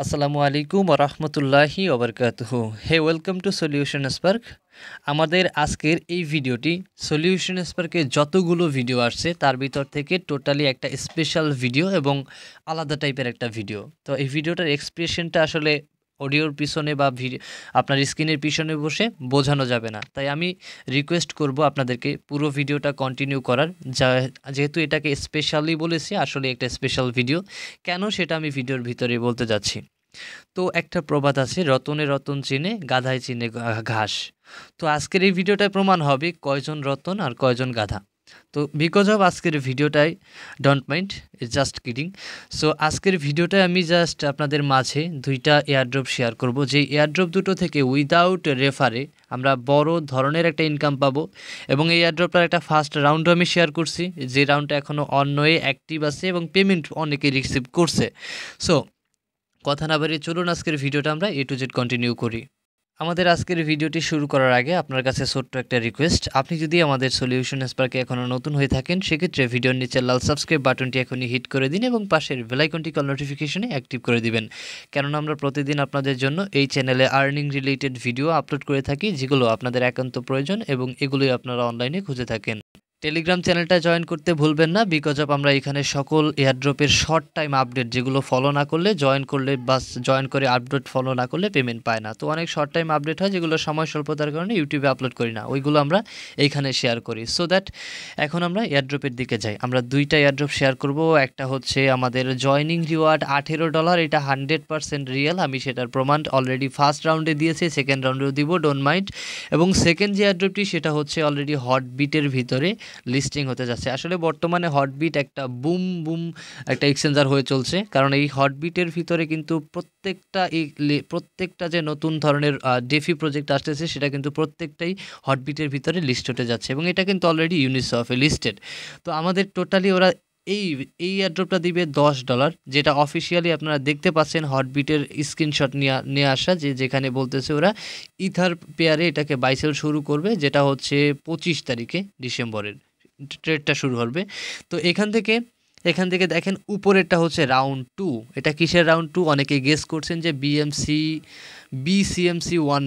আসসালামু আলাইকুম রহমতুল্লাহি ওবরকাতহ hey welcome to Solution Spark আমাদের আজকের এই ভিডিওটি সলিউশন স্পার্কে যতগুলো ভিডিও আসছে তার ভিতর থেকে টোটালি একটা স্পেশাল ভিডিও এবং আলাদা টাইপের একটা ভিডিও তো এই ভিডিওটার এক্সপ্রেশনটা আসলে অডিওর পিছনে বা আপনার স্ক্রিনের পিছনে বসে বোঝানো যাবে না তাই আমি রিকোয়েস্ট করব আপনাদেরকে পুরো ভিডিওটা কন্টিনিউ করার যা যেহেতু এটাকে স্পেশালি বলেছি আসলে একটা স্পেশাল ভিডিও কেন সেটা আমি ভিডিওর ভিতরে বলতে যাচ্ছি তো একটা প্রবাদ আছে রতনে রতন চিনে গাধায় চিনে ঘাস তো আজকের এই ভিডিওটায় প্রমাণ হবে কয়জন রতন আর কয়জন গাধা তো বিকজ অফ আজকের ভিডিওটাই don't mind just kidding so আজকের ভিডিওটায় আমি জাস্ট আপনাদের মাঝে দুইটা এয়ারড্রপ শেয়ার করব যে এয়ারড্রপ দুটো থেকে উইদাউট রেফারে আমরা বড় ধরনের একটা ইনকাম পাবো এবং এই এয়ারড্রপটার একটা ফার্স্ট রাউন্ডও আমি শেয়ার করছি যে রাউন্ডটা এখনও অন্যয়ে অ্যাক্টিভ আছে এবং পেমেন্ট অনেকে রিসিভ করছে সো কথা না বাড়িয়ে চলুন আজকের ভিডিওটা আমরা এ টু জেড কন্টিনিউ করি আমাদের আজকের ভিডিওটি শুরু করার আগে আপনার কাছে ছোট্ট একটা রিকোয়েস্ট আপনি যদি আমাদের সলিউশন স্পার্কে এখনও নতুন হয়ে থাকেন সেক্ষেত্রে ভিডিওর নিচে লাল সাবস্ক্রাইব বাটনটি এখনই হিট করে দিন এবং পাশের বেলাইকনটি কল নোটিফিকেশনে অ্যাক্টিভ করে দিবেন কেননা আমরা প্রতিদিন আপনাদের জন্য এই চ্যানেলে আর্নিং রিলেটেড ভিডিও আপলোড করে থাকি যেগুলো আপনাদের একান্ত প্রয়োজন এবং এগুলোই আপনারা অনলাইনে খুঁজে থাকেন টেলিগ্রাম চ্যানেলটা জয়েন করতে ভুলবেন না বিকজ অফ আমরা এখানে সকল এয়ারড্রপের শর্ট টাইম আপডেট যেগুলো ফলো না করলে জয়েন করলে বাস জয়েন করে আপডেট ফলো না করলে পেমেন্ট পায় না তো অনেক শর্ট টাইম আপডেট হয় যেগুলো সময় স্বল্পতার কারণে ইউটিউবে আপলোড করি না ওইগুলো আমরা এইখানে শেয়ার করি সো দ্যাট এখন আমরা এয়ারড্রপের দিকে যাই আমরা দুইটা এয়ারড্রপ শেয়ার করব একটা হচ্ছে আমাদের জয়নিং রিওয়ার্ড আঠেরো ডলার এটা হান্ড্রেড পারসেন্ট রিয়েল আমি সেটার প্রমাণ অলরেডি ফার্স্ট রাউন্ডে দিয়েছি সেকেন্ড রাউন্ডেও দিব ডোন্ট মাইন্ড এবং সেকেন্ড যে এয়ারড্রপটি সেটা হচ্ছে অলরেডি হট বিটের ভিতরে লিস্টিং হতে যাচ্ছে আসলে বর্তমানে হটবিট একটা বুম বুম একটা এক্সচেঞ্জার হয়ে চলছে কারণ এই হটবিটের ভিতরে কিন্তু প্রত্যেকটা প্রত্যেকটা যে নতুন ধরনের ডেফি প্রজেক্ট আসতেছে সেটা কিন্তু প্রত্যেকটাই হটবিটের ভিতরে লিস্ট হতে যাচ্ছে এবং এটা কিন্তু অলরেডি ইউনিসফে লিস্টেড তো আমাদের টোটালি ওরা এই এই এয়ারড্রপটা দিবে দশ ডলার যেটা অফিসিয়ালি আপনারা দেখতে পাচ্ছেন হটবিটের স্ক্রিনশট নিয়ে নিয়ে আসা যে যেখানে বলতেছে ওরা ইথার পেয়ারে এটাকে বাইসেল শুরু করবে যেটা হচ্ছে পঁচিশ তারিখে ডিসেম্বরের ট্রেডটা শুরু হবে তো এখান থেকে এখান থেকে দেখেন উপরেরটা হচ্ছে রাউন্ড টু এটা কিসের রাউন্ড টু অনেকে গেস করছেন যে বিএমসি বিসিএমসি ওয়ান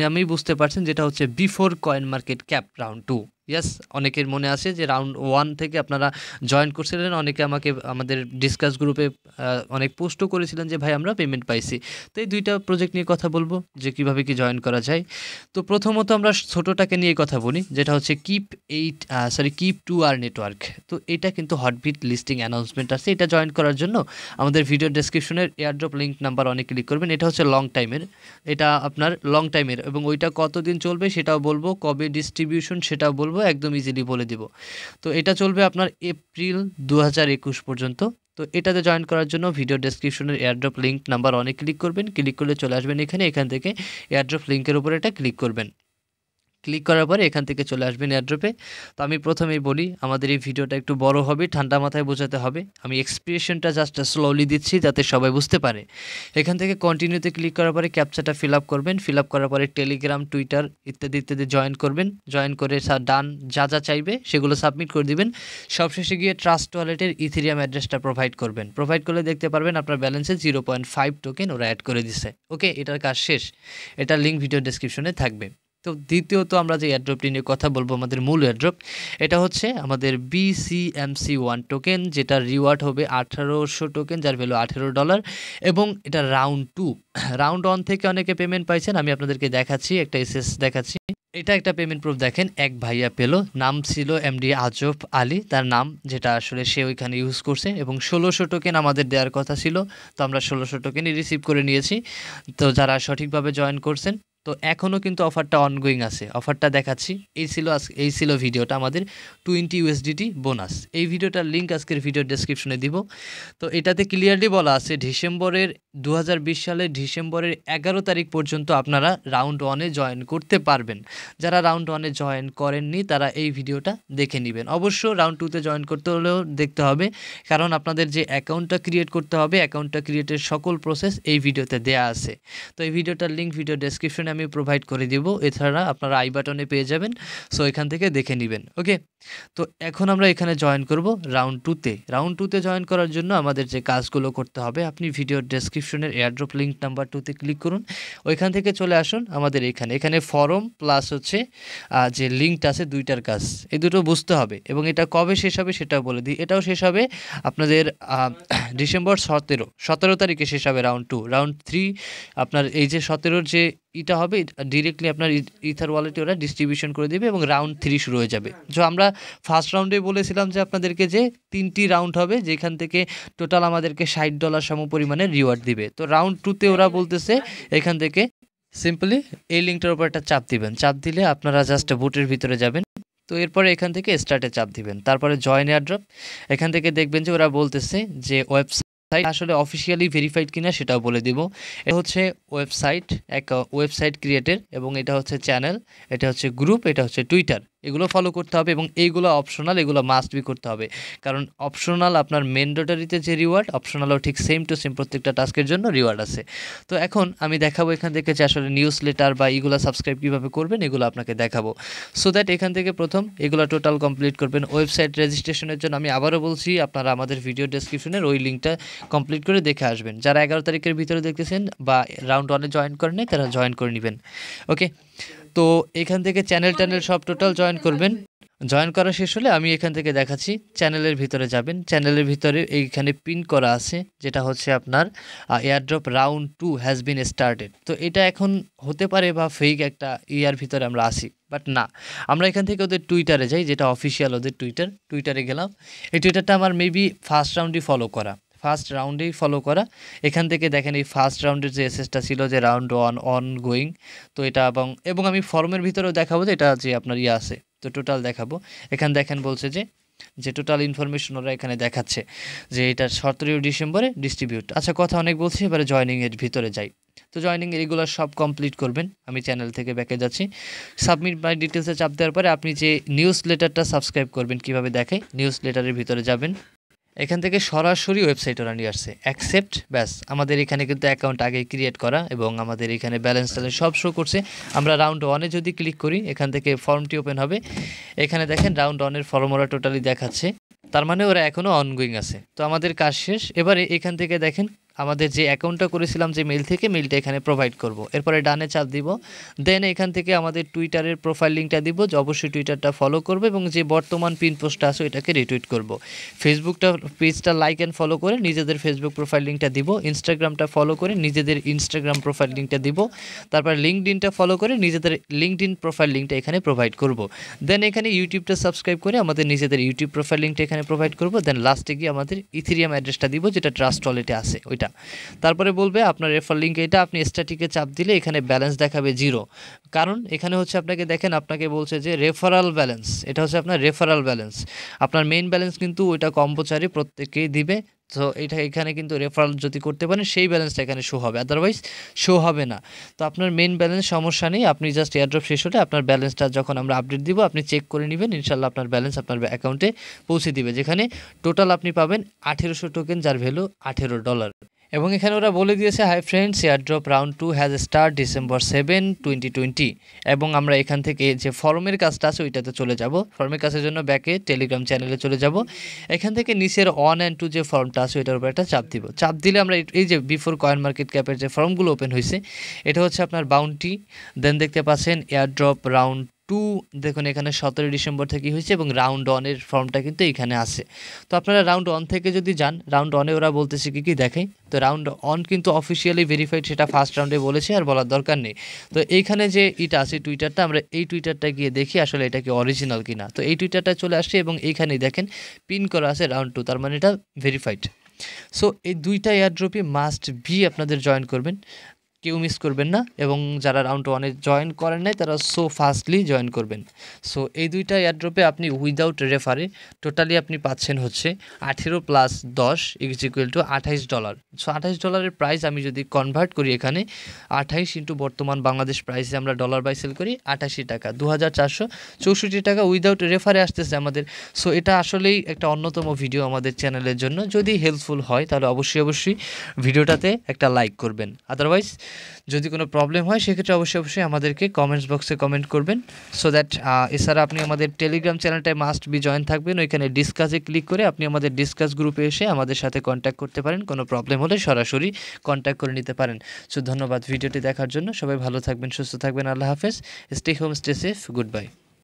নামেই বুঝতে পারছেন যেটা হচ্ছে before coin market cap round two yes অনেকের মনে আছে যে রাউন্ড ওয়ান থেকে আপনারা জয়েন করছিলেন অনেকে আমাকে আমাদের ডিসকাস গ্রুপে অনেক পোস্টও করেছিলেন যে ভাই আমরা পেমেন্ট পাইছি তো এই দুইটা প্রজেক্ট নিয়ে কথা বলবো যে কিভাবে কি জয়েন করা যায় তো প্রথমত আমরা ছোটোটাকে নিয়ে কথা বলি যেটা হচ্ছে keep eight sorry keep two আর নেটওয়ার্ক তো এটা কিন্তু হটবিট লিস্টিং অ্যানাউন্সমেন্ট আছে এটা জয়েন করার জন্য আমাদের ভিডিও ডেসক্রিপশনের এয়ারড্রপ লিঙ্ক নাম্বার অনেক ক্লিক করবেন এটা হচ্ছে লং টাইমের এটা আপনার লং টাইমের এবং ওইটা কতদিন চলবে সেটাও বলবো কবে ডিস্ট্রিবিউশন সেটাও বলবো একদম ইজিলি বলে দিব তো এটা চলবে আপনার এপ্রিল দু পর্যন্ত তো এটাতে জয়েন করার জন্য ভিডিও ডেসক্রিপশনের এয়ারড্রপ লিঙ্ক নাম্বার অনেক ক্লিক করবেন ক্লিক করলে চলে আসবেন এখানে এখান থেকে এয়ারড্রপ লিঙ্কের উপর এটা ক্লিক করবেন ক্লিক করার পরে এখান থেকে চলে আসবেন অ্যাড্রপে তো আমি প্রথমেই বলি আমাদের এই ভিডিওটা একটু বড় হবে ঠান্ডা মাথায় বোঝাতে হবে আমি এক্সপ্রেশনটা জাস্ট স্লোলি দিচ্ছি যাতে সবাই বুঝতে পারে এখান থেকে কন্টিনিউতে ক্লিক করার পরে ক্যাপচাটা ফিল আপ করবেন ফিল আপ করার পরে টেলিগ্রাম টুইটার ইত্যাদি ইত্যাদি জয়েন করবেন জয়েন করে ডান যা যা চাইবে সেগুলো সাবমিট করে দিবেন সবশেষে গিয়ে ট্রাস্ট ওয়ালেটের ইথিরিয়াম অ্যাড্রেসটা প্রোভাইড করবেন প্রোভাইড করলে দেখতে পারবেন আপনার ব্যালেন্সে জিরো পয়েন্ট ফাইভ টোকেন ওরা অ্যাড করে দিছে ওকে এটার কাজ শেষ এটার লিঙ্ক ভিডিও ডিসক্রিপশনে থাকবে তো দ্বিতীয়ত আমরা যে এয়ারড্রপটি নিয়ে কথা বলবো আমাদের মূল এয়ারড্রপ এটা হচ্ছে আমাদের বিসিএমসি ওয়ান টোকেন যেটা রিওয়ার্ড হবে আঠারোশো টোকেন যার ভ্যালু আঠেরো ডলার এবং এটা রাউন্ড টু রাউন্ড ওয়ান থেকে অনেকে পেমেন্ট পাইছেন আমি আপনাদেরকে দেখাচ্ছি একটা এসএস দেখাচ্ছি এটা একটা পেমেন্ট প্রুফ দেখেন এক ভাইয়া পেলো নাম ছিল এমডি আজফ আলী তার নাম যেটা আসলে সে ওইখানে ইউজ করছে এবং ষোলোশো টোকেন আমাদের দেওয়ার কথা ছিল তো আমরা ষোলোশো টোকেনই রিসিভ করে নিয়েছি তো যারা সঠিকভাবে জয়েন করছেন তো এখনও কিন্তু অফারটা অনগোয়িং আছে অফারটা দেখাচ্ছি এই ছিল আজ এই ছিল ভিডিওটা আমাদের টোয়েন্টি ইউএসডিটি বোনাস এই ভিডিওটার লিঙ্ক আজকের ভিডিও ডেসক্রিপশনে দিব তো এটাতে ক্লিয়ারলি বলা আছে ডিসেম্বরের দু সালের ডিসেম্বরের এগারো তারিখ পর্যন্ত আপনারা রাউন্ড ওয়ানে জয়েন করতে পারবেন যারা রাউন্ড ওয়ানে জয়েন করেননি তারা এই ভিডিওটা দেখে নেবেন অবশ্য রাউন্ড টুতে জয়েন করতে হলেও দেখতে হবে কারণ আপনাদের যে অ্যাকাউন্টটা ক্রিয়েট করতে হবে অ্যাকাউন্টটা ক্রিয়েটের সকল প্রসেস এই ভিডিওতে দেয়া আছে তো এই ভিডিওটার লিঙ্ক ভিডিও ডেসক্রিপশনে আমি প্রোভাইড করে দিব এছাড়া আপনারা আই বাটনে পেয়ে যাবেন সো এখান থেকে দেখে নেবেন ওকে তো এখন আমরা এখানে জয়েন করব রাউন্ড টুতে রাউন্ড টুতে জয়েন করার জন্য আমাদের যে কাজগুলো করতে হবে আপনি ভিডিওর ডেসক্রিপশনের এয়ারড্রপ লিঙ্ক নাম্বার টুতে ক্লিক করুন ওইখান থেকে চলে আসুন আমাদের এখানে এখানে ফরম প্লাস হচ্ছে যে লিঙ্কটা আছে দুইটার কাজ এই দুটো বুঝতে হবে এবং এটা কবে শেষ হবে সেটাও বলে দিই এটাও শেষ হবে আপনাদের ডিসেম্বর সতেরো সতেরো তারিখে শেষ হবে রাউন্ড টু রাউন্ড থ্রি আপনার এই যে সতেরোর যে এটা হবে ডিরেক্টলি আপনার ইথার ওয়ালেটে ওরা ডিস্ট্রিবিউশন করে দেবে এবং রাউন্ড থ্রি শুরু হয়ে যাবে তো আমরা ফার্স্ট রাউন্ডে বলেছিলাম যে আপনাদেরকে যে তিনটি রাউন্ড হবে যেখান থেকে টোটাল আমাদেরকে ষাট ডলার সম পরিমাণে রিওয়ার্ড দিবে তো রাউন্ড টুতে ওরা বলতেছে এখান থেকে সিম্পলি এই লিঙ্কটার উপর একটা চাপ দিবেন চাপ দিলে আপনারা জাস্ট বুটের ভিতরে যাবেন তো এরপরে এখান থেকে স্টার্টে চাপ দিবেন তারপরে জয়েন এয়ারড্রপ এখান থেকে দেখবেন যে ওরা বলতেছে যে ওয়েবসাইট সাইট আসলে অফিসিয়ালি ভেরিফাইড কিনা সেটাও বলে দিব এটা হচ্ছে ওয়েবসাইট এক ওয়েবসাইট ক্রিয়েটের এবং এটা হচ্ছে চ্যানেল এটা হচ্ছে গ্রুপ এটা হচ্ছে টুইটার এগুলো ফলো করতে হবে এবং এইগুলো অপশনাল এগুলো মাস্ট বি করতে হবে কারণ অপশনাল আপনার মেন্ডেটরিতে যে রিওয়ার্ড অপশনালও ঠিক সেম টু সেম প্রত্যেকটা টাস্কের জন্য রিওয়ার্ড আছে তো এখন আমি দেখাবো এখান থেকে যে আসলে নিউজ লেটার বা এগুলো সাবস্ক্রাইব কীভাবে করবেন এগুলো আপনাকে দেখাবো সো দ্যাট এখান থেকে প্রথম এগুলো টোটাল কমপ্লিট করবেন ওয়েবসাইট রেজিস্ট্রেশনের জন্য আমি আবারও বলছি আপনারা আমাদের ভিডিও ডেসক্রিপশনের ওই লিঙ্কটা কমপ্লিট করে দেখে আসবেন যারা এগারো তারিখের ভিতরে দেখতেছেন বা রাউন্ড ওয়ানে জয়েন করেন তারা জয়েন করে নেবেন ওকে তো এখান থেকে চ্যানেল ট্যানেল সব টোটাল জয়েন করবেন জয়েন করা শেষ হলে আমি এখান থেকে দেখাচ্ছি চ্যানেলের ভিতরে যাবেন চ্যানেলের ভিতরে এইখানে পিন করা আছে যেটা হচ্ছে আপনার airdrop round two has been started তো এটা এখন হতে পারে বা ফেক একটা ইয়ার ভিতরে আমরা আসি বাট না আমরা এখান থেকে ওদের টুইটারে যাই যেটা অফিসিয়াল ওদের টুইটার টুইটারে গেলাম এই টুইটারটা আমার মেবি ফার্স্ট রাউন্ডই ফলো করা ফার্স্ট রাউন্ডেই ফলো করা এখান থেকে দেখেন এই ফার্স্ট রাউন্ডের যে এসএসটা ছিল যে রাউন্ড ওয়ান অন গোয়িং তো এটা এবং এবং আমি ফর্মের ভিতরেও দেখাবো যে এটা যে আপনার ইয়ে আছে তো টোটাল দেখাবো এখানে দেখেন বলছে যে যে টোটাল ইনফরমেশন ওরা এখানে দেখাচ্ছে যে এটা সতেরোই ডিসেম্বরে ডিস্ট্রিবিউট আচ্ছা কথা অনেক বলছি এবারে জয়নিংয়ের ভিতরে যাই তো জয়নিং এগুলো সব কমপ্লিট করবেন আমি চ্যানেল থেকে ব্যাকে যাচ্ছি সাবমিট বাই ডিটেলসে চাপ দেওয়ার পরে আপনি যে নিউজ লেটারটা সাবস্ক্রাইব করবেন কিভাবে দেখে নিউজ লেটারের ভিতরে যাবেন এখান থেকে সরাসরি ওয়েবসাইট ওরা নিয়ে আসছে অ্যাকসেপ্ট ব্যাস আমাদের এখানে কিন্তু অ্যাকাউন্ট আগে ক্রিয়েট করা এবং আমাদের এখানে ব্যালেন্স ট্যালেন্স সব শো করছে আমরা রাউন্ড ওয়ানে যদি ক্লিক করি এখান থেকে ফর্মটি ওপেন হবে এখানে দেখেন রাউন্ড ওয়ানের ফর্ম ওরা টোটালি দেখাচ্ছে তার মানে ওরা এখনও অনগোয়িং আছে তো আমাদের কাজ শেষ এবারে এখান থেকে দেখেন আমাদের যে অ্যাকাউন্টটা করেছিলাম যে মেল থেকে মেলটা এখানে প্রোভাইড করব। এরপরে ডানে চাপ দিব দেন এখান থেকে আমাদের টুইটারের প্রোফাইল লিঙ্কটা দিব যে অবশ্যই টুইটারটা ফলো করবে এবং যে বর্তমান পিন পোস্টটা আছে ওইটাকে রিটুইট করব। ফেসবুকটা পেজটা লাইক অ্যান্ড ফলো করে নিজেদের ফেসবুক প্রোফাইল লিঙ্কটা দিব ইনস্টাগ্রামটা ফলো করে নিজেদের ইনস্টাগ্রাম প্রোফাইল লিঙ্কটা দিব তারপর লিঙ্কডিনটা ফলো করে নিজেদের লিঙ্কডিন প্রোফাইল লিঙ্কটা এখানে প্রোভাইড করব। দেন এখানে ইউটিউবটা সাবস্ক্রাইব করে আমাদের নিজেদের ইউটিউব প্রোফাইল লিঙ্কটা এখানে প্রোভাইড করব দেন লাস্টে গিয়ে আমাদের ইথিরিয়াম অ্যাড্রেসটা দিব যেটা ট্রাস্ট ওয়ালেটে আছে ওই এটা তারপরে বলবে আপনার রেফার লিঙ্ক এটা আপনি স্ট্যাটিকে চাপ দিলে এখানে ব্যালেন্স দেখাবে জিরো কারণ এখানে হচ্ছে আপনাকে দেখেন আপনাকে বলছে যে রেফারাল ব্যালেন্স এটা হচ্ছে আপনার রেফারাল ব্যালেন্স আপনার মেইন ব্যালেন্স কিন্তু ওইটা কম্পোচারি প্রত্যেককেই দিবে তো এটা এখানে কিন্তু রেফারাল যদি করতে পারেন সেই ব্যালেন্সটা এখানে শো হবে আদারওয়াইজ শো হবে না তো আপনার মেন ব্যালেন্স সমস্যা নেই আপনি জাস্ট এয়ারড্রপ শেষ হলে আপনার ব্যালেন্সটা যখন আমরা আপডেট দিব আপনি চেক করে নেবেন ইনশাল্লাহ আপনার ব্যালেন্স আপনার অ্যাকাউন্টে পৌঁছে দিবে যেখানে টোটাল আপনি পাবেন আঠেরোশো টোকেন যার ভ্যালু আঠেরো ডলার এবং এখানে ওরা বলে দিয়েছে hi friends airdrop round two has star December seven twenty twenty এবং আমরা এখান থেকে যে ফর্মের কাজটা আছে ওইটাতে চলে যাব ফর্মের কাজের জন্য ব্যাকে টেলিগ্রাম চ্যানেলে চলে যাব এখান থেকে নিচের ওয়ান অ্যান্ড টু যে ফর্মটা আছে ওইটার উপর একটা চাপ দিব চাপ দিলে আমরা এই যে বিফোর কয়েন মার্কেট ক্যাপের যে ফর্মগুলো ওপেন হয়েছে এটা হচ্ছে আপনার বাউন্টি দেন দেখতে পাচ্ছেন এয়ারড্রপ রাউন্ড টু দেখুন এখানে সতেরো ডিসেম্বর থেকে হয়েছে এবং রাউন্ড ওয়ানের ফর্মটা কিন্তু এখানে আছে তো আপনারা রাউন্ড ওয়ান থেকে যদি যান রাউন্ড ওয়ানে ওরা বলতেছে কি কি দেখে তো রাউন্ড অন কিন্তু অফিসিয়ালি ভেরিফাইড সেটা ফার্স্ট রাউন্ডে বলেছে আর বলার দরকার নেই তো এইখানে যে ইটা আছে টুইটারটা আমরা এই টুইটারটা গিয়ে দেখি আসলে এটা কি অরিজিনাল কিনা তো এই টুইটারটা চলে আসছে এবং এইখানেই দেখেন পিন করা আছে রাউন্ড টু তার মানে এটা ভেরিফাইড সো এই দুইটা এয়ারড্রপই মাস্ট বি আপনাদের জয়েন করবেন কেউ মিস করবেন না এবং যারা রাউন্ড ওয়ানে জয়েন করেন নাই তারা সো ফাস্টলি জয়েন করবেন সো এই দুইটা এয়ারড্রপে আপনি উইদাউট রেফারে টোটালি আপনি পাচ্ছেন হচ্ছে আঠেরো প্লাস দশ ইজ ইকুয়াল টু আঠাইশ ডলার সো আঠাইশ ডলারের প্রাইস আমি যদি কনভার্ট করি এখানে আঠাইশ ইন্টু বর্তমান বাংলাদেশ প্রাইসে আমরা ডলার বাই সেল করি আঠাশি টাকা দু হাজার চারশো চৌষট্টি টাকা উইদাউট রেফারে আসতেছে আমাদের সো এটা আসলেই একটা অন্যতম ভিডিও আমাদের চ্যানেলের জন্য যদি হেল্পফুল হয় তাহলে অবশ্যই অবশ্যই ভিডিওটাতে একটা লাইক করবেন আদারওয়াইজ যদি কোনো প্রবলেম হয় সেক্ষেত্রে অবশ্যই অবশ্যই আমাদেরকে কমেন্টস বক্সে কমেন্ট করবেন সো দ্যাট এছাড়া আপনি আমাদের টেলিগ্রাম চ্যানেলটায় মাস্ট বি জয়েন থাকবেন ওইখানে ডিসকাসে ক্লিক করে আপনি আমাদের ডিসকাস গ্রুপে এসে আমাদের সাথে কন্ট্যাক্ট করতে পারেন কোনো প্রবলেম হলে সরাসরি কন্ট্যাক্ট করে নিতে পারেন সো ধন্যবাদ ভিডিওটি দেখার জন্য সবাই ভালো থাকবেন সুস্থ থাকবেন আল্লাহ হাফেজ stay home stay safe good by